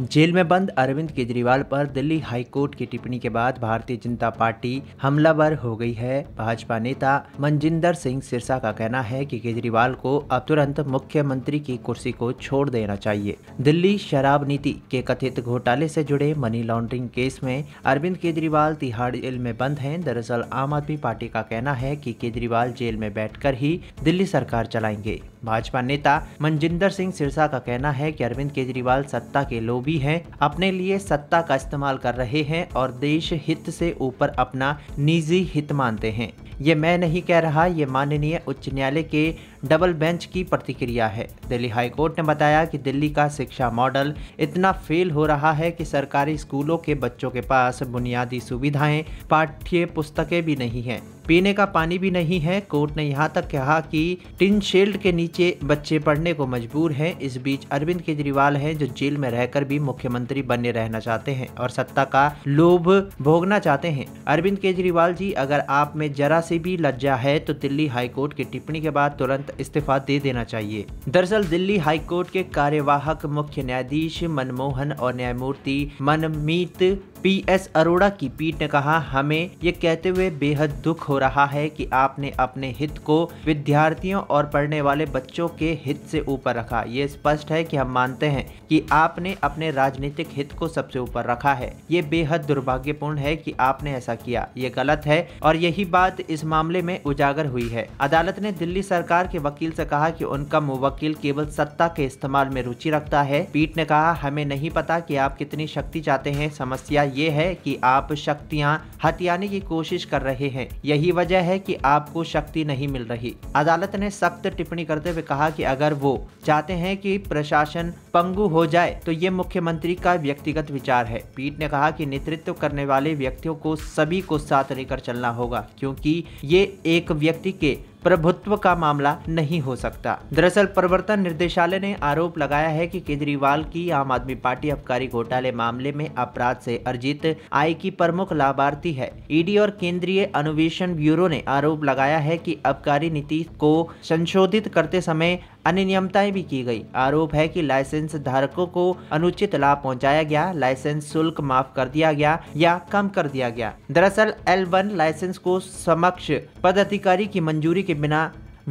jail में बंद अरविंद केजरीवाल पर दिल्ली हाई कोर्ट की टिप्पणी के बाद भारतीय जनता पार्टी हमलावर हो गई है भाजपा नेता मनजिंदर सिंह सिरसा का कहना है कि केजरीवाल को अब तुरंत मुख्यमंत्री की कुर्सी को छोड़ देना चाहिए दिल्ली शराब नीति के कथित घोटाले से जुड़े मनी लॉन्ड्रिंग केस में अरविंद केजरीवाल तिहाड़ जेल में बंद है दरअसल आम आदमी पार्टी का कहना है की केजरीवाल जेल में बैठ ही दिल्ली सरकार चलाएंगे भाजपा नेता मनजिंदर सिंह सिरसा का कहना है की अरविंद केजरीवाल सत्ता के लोग भी हैं अपने लिए सत्ता का इस्तेमाल कर रहे हैं और देश हित से ऊपर अपना निजी हित मानते हैं ये मैं नहीं कह रहा ये माननीय उच्च न्यायालय के डबल बेंच की प्रतिक्रिया है दिल्ली हाईकोर्ट ने बताया कि दिल्ली का शिक्षा मॉडल इतना फेल हो रहा है कि सरकारी स्कूलों के बच्चों के पास बुनियादी सुविधाएं पाठ्य पुस्तकें भी नहीं हैं पीने का पानी भी नहीं है कोर्ट ने यहाँ तक कहा कि टिन शेल्ड के नीचे बच्चे पढ़ने को मजबूर हैं इस बीच अरविंद केजरीवाल हैं जो जेल में रहकर भी मुख्यमंत्री बने रहना चाहते हैं और सत्ता का लोभ भोगना चाहते हैं अरविंद केजरीवाल जी अगर आप में जरा सी भी लज्जा है तो दिल्ली हाईकोर्ट की टिप्पणी के बाद तुरंत तुरंत इस्तीफा दे देना चाहिए दरअसल दिल्ली हाईकोर्ट के कार्यवाहक मुख्य न्यायाधीश मनमोहन और न्यायमूर्ति मनमीत पीएस अरोड़ा की पीठ ने कहा हमें ये कहते हुए बेहद दुख हो रहा है कि आपने अपने हित को विद्यार्थियों और पढ़ने वाले बच्चों के हित से ऊपर रखा ये स्पष्ट है कि हम मानते हैं कि आपने अपने राजनीतिक हित को सबसे ऊपर रखा है ये बेहद दुर्भाग्यपूर्ण है कि आपने ऐसा किया ये गलत है और यही बात इस मामले में उजागर हुई है अदालत ने दिल्ली सरकार के वकील से कहा कि उनका मुवक्किल केवल सत्ता के इस्तेमाल में रुचि रखता है पीठ ने कहा हमें नहीं पता कि आप कितनी शक्ति चाहते हैं समस्या ये है कि आप शक्तियाँ हथियाने की कोशिश कर रहे हैं यही वजह है कि आपको शक्ति नहीं मिल रही अदालत ने सख्त टिप्पणी करते हुए कहा कि अगर वो चाहते हैं कि प्रशासन पंगु हो जाए तो ये मुख्यमंत्री का व्यक्तिगत विचार है पीठ ने कहा कि नेतृत्व करने वाले व्यक्तियों को सभी को साथ लेकर चलना होगा क्योंकि ये एक व्यक्ति के प्रभुत्व का मामला नहीं हो सकता दरअसल प्रवर्तन निदेशालय ने आरोप लगाया है कि केजरीवाल की आम आदमी पार्टी अबकारी घोटाले मामले में अपराध से अर्जित आय की प्रमुख लाभार्थी है ईडी और केंद्रीय अनुवेशन ब्यूरो ने आरोप लगाया है कि आबकारी नीति को संशोधित करते समय अन्य भी की गई आरोप है कि लाइसेंस धारकों को अनुचित लाभ पहुंचाया गया लाइसेंस शुल्क माफ कर दिया गया या कम कर दिया गया दरअसल एल लाइसेंस को समक्ष पदाधिकारी की मंजूरी के बिना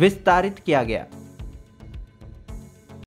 विस्तारित किया गया